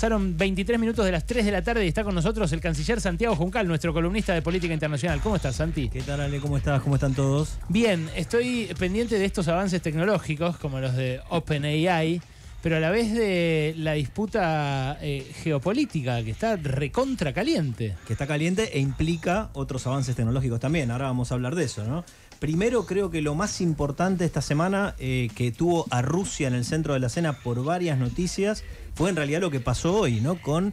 Pasaron 23 minutos de las 3 de la tarde y está con nosotros el canciller Santiago Juncal, nuestro columnista de política internacional. ¿Cómo estás, Santi? ¿Qué tal, Ale? ¿Cómo estás? ¿Cómo están todos? Bien, estoy pendiente de estos avances tecnológicos, como los de OpenAI, pero a la vez de la disputa eh, geopolítica, que está recontra caliente. Que está caliente e implica otros avances tecnológicos también. Ahora vamos a hablar de eso, ¿no? Primero, creo que lo más importante esta semana eh, que tuvo a Rusia en el centro de la escena por varias noticias fue en realidad lo que pasó hoy, ¿no? Con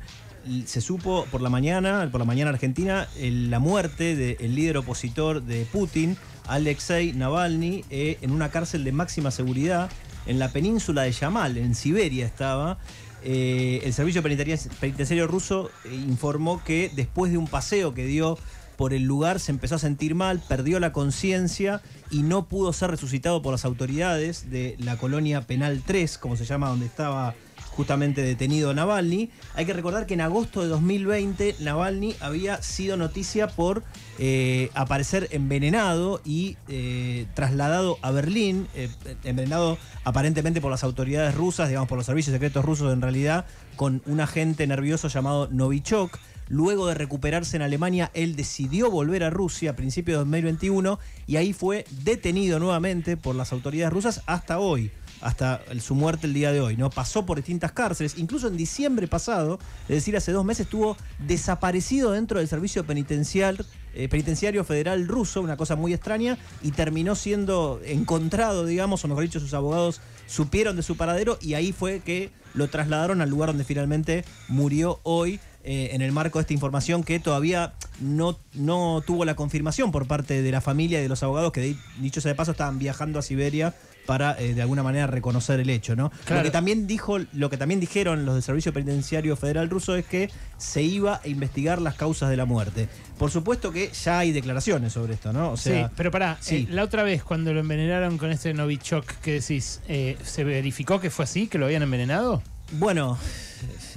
se supo por la mañana, por la mañana argentina, eh, la muerte del líder opositor de Putin, Alexei Navalny, en una cárcel de máxima seguridad en la península de Yamal, en Siberia estaba. Eh, el servicio penitenciario ruso eh, informó que después de un paseo que dio por el lugar se empezó a sentir mal, perdió la conciencia y no pudo ser resucitado por las autoridades de la colonia penal 3, como se llama donde estaba justamente detenido Navalny. Hay que recordar que en agosto de 2020 Navalny había sido noticia por eh, aparecer envenenado y eh, trasladado a Berlín, eh, envenenado aparentemente por las autoridades rusas, digamos por los servicios secretos rusos en realidad, con un agente nervioso llamado Novichok. Luego de recuperarse en Alemania, él decidió volver a Rusia a principios de 2021 y ahí fue detenido nuevamente por las autoridades rusas hasta hoy hasta su muerte el día de hoy, ¿no? Pasó por distintas cárceles, incluso en diciembre pasado, es decir, hace dos meses, estuvo desaparecido dentro del servicio eh, penitenciario federal ruso, una cosa muy extraña, y terminó siendo encontrado, digamos, o mejor dicho, sus abogados supieron de su paradero y ahí fue que lo trasladaron al lugar donde finalmente murió hoy eh, en el marco de esta información que todavía no, no tuvo la confirmación por parte de la familia y de los abogados que, de, dicho de paso, estaban viajando a Siberia para eh, de alguna manera reconocer el hecho, ¿no? Lo que también dijo, lo que también dijeron los del Servicio Penitenciario Federal Ruso es que se iba a investigar las causas de la muerte. Por supuesto que ya hay declaraciones sobre esto, ¿no? O sí, pero pará, eh, la otra vez cuando lo envenenaron con este Novichok que decís, ¿se verificó que fue así, que lo habían envenenado? Bueno,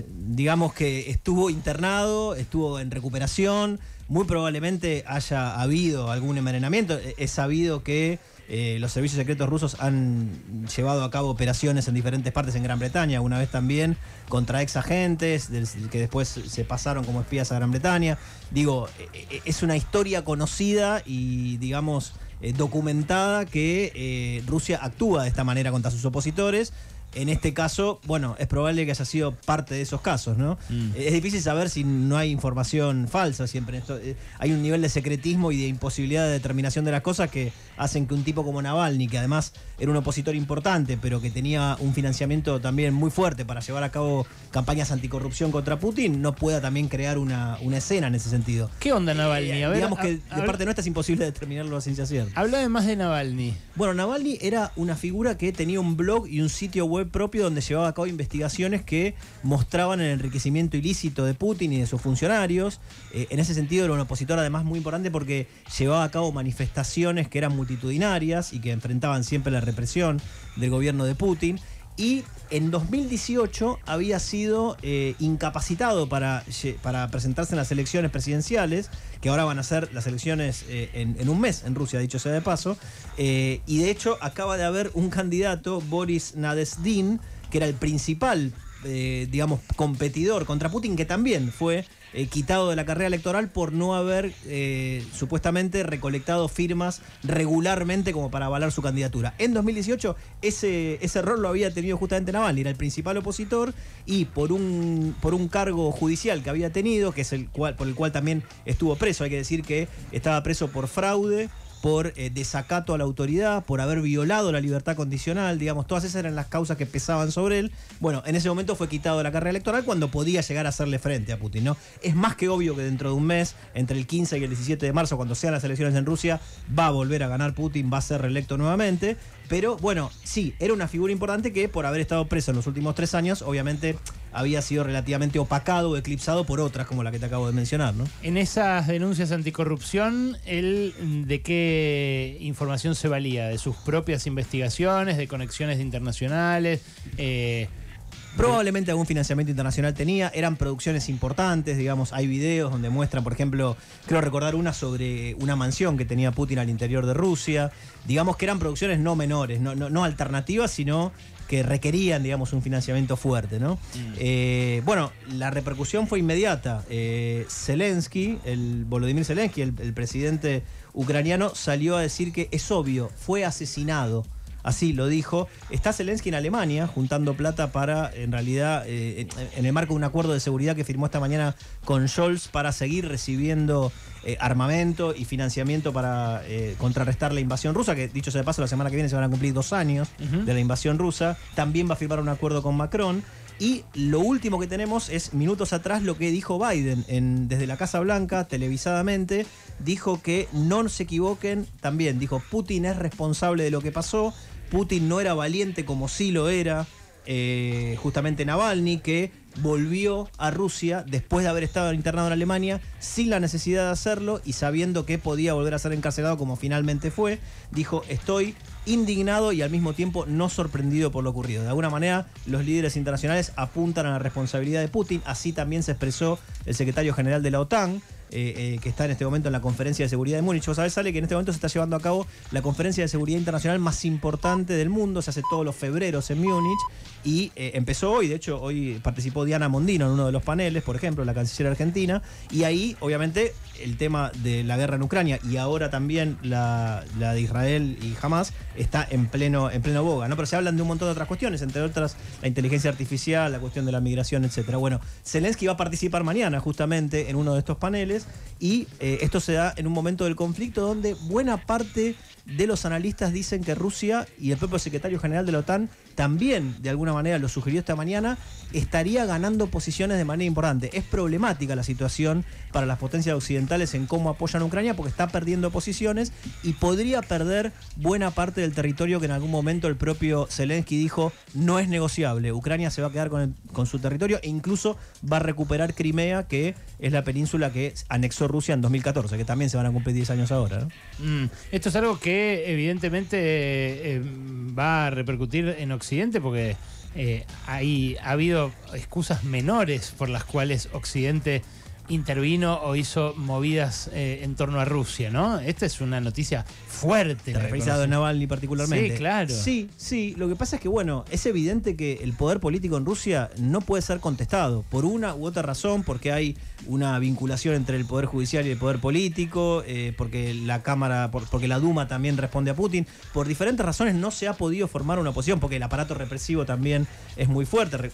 digamos que estuvo internado, estuvo en recuperación, muy probablemente haya habido algún envenenamiento. E-, es sabido que eh, los servicios secretos rusos han llevado a cabo operaciones en diferentes partes en Gran Bretaña, una vez también contra ex agentes que después se pasaron como espías a Gran Bretaña. Digo, e-, e-, es una historia conocida y digamos eh, documentada que eh, Rusia actúa de esta manera contra sus opositores en este caso, bueno, es probable que haya sido parte de esos casos, ¿no? Mm. Es difícil saber si no hay información falsa siempre. Eh, hay un nivel de secretismo y de imposibilidad de determinación de las cosas que hacen que un tipo como Navalny, que además era un opositor importante, pero que tenía un financiamiento también muy fuerte para llevar a cabo campañas anticorrupción contra Putin, no pueda también crear una, una escena en ese sentido. ¿Qué onda Navalny? Eh, digamos que de parte nuestra es imposible determinarlo a ciencia cierta. Habla además de Navalny. Bueno, Navalny era una figura que tenía un blog y un sitio web propio donde llevaba a cabo investigaciones que mostraban el enriquecimiento ilícito de Putin y de sus funcionarios. Eh, en ese sentido era un opositor además muy importante porque llevaba a cabo manifestaciones que eran multitudinarias y que enfrentaban siempre la represión del gobierno de Putin y en 2018 había sido eh, incapacitado para, para presentarse en las elecciones presidenciales, que ahora van a ser las elecciones eh, en, un mes en Rusia, dicho sea de paso. Eh, y de hecho acaba de haber un candidato, Boris Nadesdin, que era el principal eh, digamos, competidor contra Putin, que también fue eh, quitado de la carrera electoral por no haber eh, supuestamente recolectado firmas regularmente como para avalar su candidatura. En 2018 ese, ese error lo había tenido justamente Navalny, era el principal opositor y por un, por un cargo judicial que había tenido, que es el cual, por el cual también estuvo preso, hay que decir que estaba preso por fraude por eh, desacato a la autoridad, por haber violado la libertad condicional, digamos, todas esas eran las causas que pesaban sobre él. Bueno, en ese momento fue quitado de la carrera electoral cuando podía llegar a hacerle frente a Putin, ¿no? Es más que obvio que dentro de un mes, entre el 15 y el 17 de marzo, cuando sean las elecciones en Rusia, va a volver a ganar Putin, va a ser reelecto nuevamente. Pero bueno, sí, era una figura importante que por haber estado preso en los últimos tres años, obviamente había sido relativamente opacado o eclipsado por otras como la que te acabo de mencionar, ¿no? En esas denuncias anticorrupción, él mm, de qué información se valía, de sus propias investigaciones, de conexiones internacionales, eh, Probablemente algún financiamiento internacional tenía, eran producciones importantes, digamos, hay videos donde muestran, por ejemplo, creo recordar una sobre una mansión que tenía Putin al interior de Rusia, digamos que eran producciones no menores, no alternativas, sino que requerían, digamos, un financiamiento fuerte, ¿no? Mm. Eh, bueno, la repercusión fue inmediata. Eh, Zelensky, el Volodymyr Zelensky, el presidente ucraniano, salió a decir que es obvio, fue asesinado. Así lo dijo. Está Zelensky en Alemania juntando plata para, en realidad, eh, en el marco de un acuerdo de seguridad que firmó esta mañana con Scholz para seguir recibiendo eh, armamento y financiamiento para eh, contrarrestar la invasión rusa, que dicho sea de paso, la semana que viene se van a cumplir dos años de la invasión rusa. También va a firmar un acuerdo con Macron. Y lo último que tenemos es minutos atrás lo que dijo Biden en, desde la Casa Blanca, televisadamente. Dijo que no se equivoquen. También dijo, Putin es responsable de lo que pasó. Putin no era valiente como sí lo era eh, justamente Navalny, que volvió a Rusia después de haber estado internado en Alemania sin la necesidad de hacerlo y sabiendo que podía volver a ser encarcelado como finalmente fue, dijo estoy indignado y al mismo tiempo no sorprendido por lo ocurrido. De alguna manera, los líderes internacionales apuntan a la responsabilidad de Putin, así también se expresó el secretario general de la OTAN. Eh, eh, que está en este momento en la conferencia de seguridad de Múnich. Vos sabés, Sale, que en este momento se está llevando a cabo la conferencia de seguridad internacional más importante del mundo, se hace todos los febreros en Múnich, y eh, empezó hoy, de hecho, hoy participó Diana Mondino en uno de los paneles, por ejemplo, la canciller argentina, y ahí, obviamente, el tema de la guerra en Ucrania y ahora también la, de Israel y Hamas está en pleno, en pleno boga, ¿no? Pero se hablan de un montón de otras cuestiones, entre otras la inteligencia artificial, la cuestión de la migración, etc. Bueno, Zelensky va a participar mañana, justamente, en uno de estos paneles, y eh, esto se da en un momento del conflicto donde buena parte de los analistas dicen que Rusia y el propio secretario general de la OTAN también de alguna manera lo sugirió esta mañana, estaría ganando posiciones de manera importante. Es problemática la situación para las potencias occidentales en cómo apoyan a Ucrania porque está perdiendo posiciones y podría perder buena parte del territorio que en algún momento el propio Zelensky dijo no es negociable. Ucrania se va a quedar con, su territorio e incluso va a recuperar Crimea, que es la península que anexó Rusia en 2014, que también se van a cumplir 10 años ahora. Mm, esto es algo que evidentemente eh, eh, va a repercutir en Occidente porque eh, hay, ha habido excusas menores por las cuales Occidente intervino o hizo movidas eh, en torno a Rusia, ¿no? Esta es una noticia fuerte. Te a Navalny particularmente. Sí, claro. Sí, sí. Lo que pasa es que, bueno, es evidente que el poder político en Rusia no puede ser contestado por una u otra razón, porque hay una vinculación entre el poder judicial y el poder político, eh, porque la Cámara, porque la Duma también responde a Putin. Por diferentes razones no se ha podido formar una oposición, porque el aparato represivo también es muy fuerte.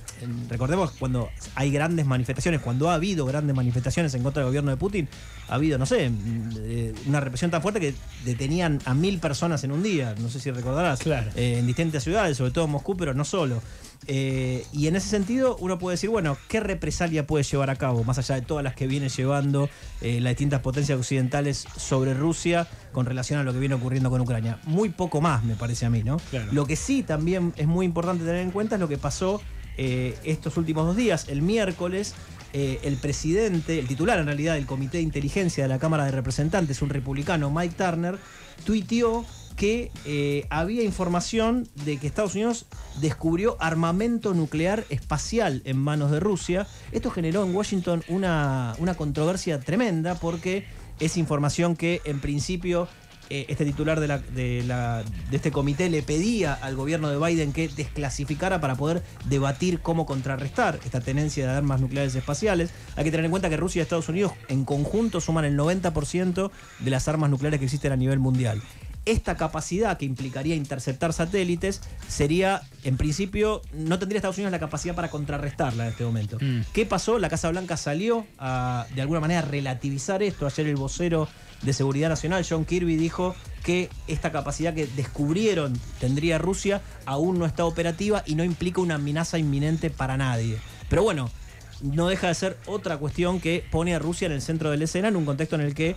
recordemos cuando hay grandes manifestaciones, cuando ha habido grandes manifestaciones, en contra del gobierno de Putin, ha habido, no sé, mm, eh, una represión tan fuerte que detenían a mil personas en un día, no sé si recordarás, eh, en distintas ciudades, sobre todo en Moscú, pero no solo. Eh, y en ese sentido, uno puede decir, bueno, ¿qué represalia puede llevar a cabo, más allá de todas las que viene llevando las distintas potencias occidentales sobre Rusia con relación a lo que viene ocurriendo con Ucrania? Muy poco más, me parece a mí, ¿no? Lo que sí también es muy importante tener en cuenta es lo que pasó estos últimos dos días, el miércoles, eh, el presidente, el titular en realidad del Comité de Inteligencia de la Cámara de Representantes, un republicano, Mike Turner, tuiteó que eh, había información de que Estados Unidos descubrió armamento nuclear espacial en manos de Rusia. Esto generó en Washington una, una controversia tremenda porque es información que en principio eh, este titular de, de este comité le pedía al gobierno de Biden que desclasificara para poder debatir cómo contrarrestar esta tenencia de armas nucleares espaciales. Hay que tener en cuenta que Rusia y Estados Unidos en conjunto suman el 90% de las armas nucleares que existen a nivel mundial esta capacidad que implicaría interceptar satélites sería, en principio, no tendría Estados Unidos la capacidad para contrarrestarla en este momento. Mm. ¿Qué pasó? La Casa Blanca salió a, de alguna manera, relativizar esto. Ayer el vocero de Seguridad Nacional, John Kirby, dijo que esta capacidad que descubrieron tendría Rusia aún no está operativa y no implica una amenaza inminente para nadie. Pero bueno, no deja de ser otra cuestión que pone a Rusia en el centro de la escena, en un contexto en el que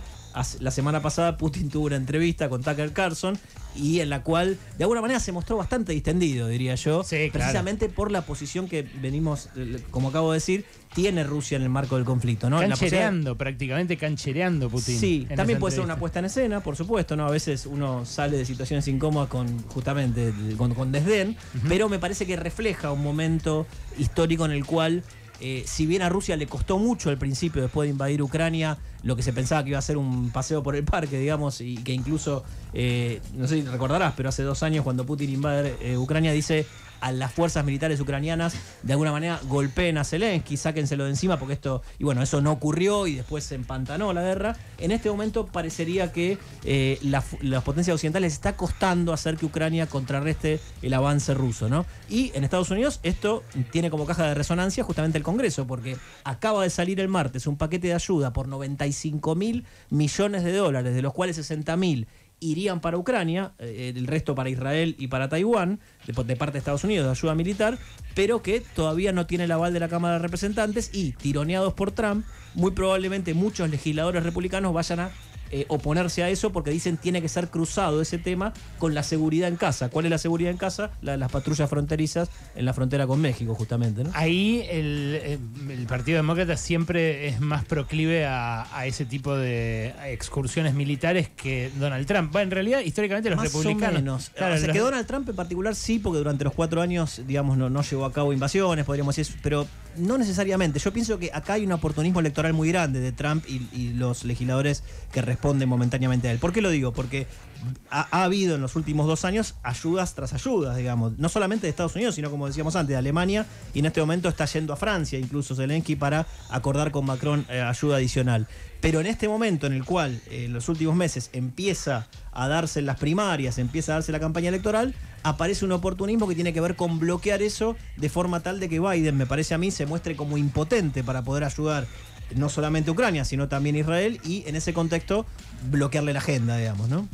la semana pasada Putin tuvo una entrevista con Tucker Carlson y en la cual de alguna manera se mostró bastante distendido, diría yo, precisamente por la posición que venimos, eh, como acabo de decir, tiene Rusia en el marco del conflicto, ¿no? Canchereando, prácticamente canchereando Putin. Sí, también puede ser una puesta en escena, por supuesto, ¿no? A veces uno sale de situaciones incómodas con justamente con, desdén, pero me parece que refleja un momento histórico en el cual eh, si bien a Rusia le costó mucho al principio, después de invadir Ucrania, lo que se pensaba que iba a ser un paseo por el parque, digamos, y que incluso, eh, no sé si recordarás, pero hace dos años cuando Putin invade eh, Ucrania dice, a las fuerzas militares ucranianas de alguna manera golpeen a Zelensky, sáquenselo de encima, porque esto, y bueno, eso no ocurrió y después se empantanó la guerra. En este momento parecería que eh, las potencias occidentales está costando hacer que Ucrania contrarreste el avance ruso, ¿no? Y en Estados Unidos esto tiene como caja de resonancia justamente el Congreso, porque acaba de salir el martes un paquete de ayuda por 95 mil millones de dólares, de los cuales 60 mil irían para Ucrania, eh, el resto para Israel y para Taiwán, de, de, parte de Estados Unidos, de ayuda militar, pero que todavía no tiene el aval de la Cámara de Representantes y, tironeados por Trump, muy probablemente muchos legisladores republicanos vayan a eh, oponerse a eso porque dicen tiene que ser cruzado ese tema con la seguridad en casa. ¿Cuál es la seguridad en casa? las patrullas fronterizas en la frontera con México, justamente. Ahí eh, el, Partido Demócrata siempre es más proclive a, ese tipo de excursiones militares que Donald Trump. Bueno, en realidad, históricamente los republicanos. O Claro, que Donald Trump en particular sí, porque durante los cuatro años, digamos, no, no llevó a cabo invasiones, podríamos decir, pero no necesariamente. Yo pienso que acá hay un oportunismo electoral muy grande de Trump y, los legisladores que responden momentáneamente a él. ¿Por qué lo digo? Porque ha, habido en los últimos dos años ayudas tras ayudas, digamos. No solamente de Estados Unidos, sino como decíamos antes, de Alemania. Y en este momento está yendo a Francia, incluso Zelensky, para acordar con Macron eh, ayuda adicional. Pero en este momento en el cual eh, en los últimos meses empieza a darse las primarias, empieza a darse la campaña electoral, aparece un oportunismo que tiene que ver con bloquear eso de forma tal de que Biden, me parece a mí, se muestre como impotente para poder ayudar no solamente Ucrania, sino también Israel y en ese contexto bloquearle la agenda, digamos, ¿no?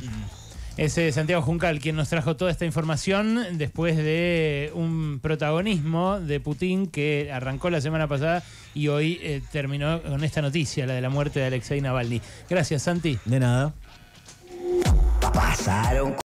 Es Santiago Juncal quien nos trajo toda esta información después de un protagonismo de Putin que arrancó la semana pasada y hoy eh, terminó con esta noticia, la de la muerte de Alexei Navalny. Gracias, Santi. De nada. Pasaron.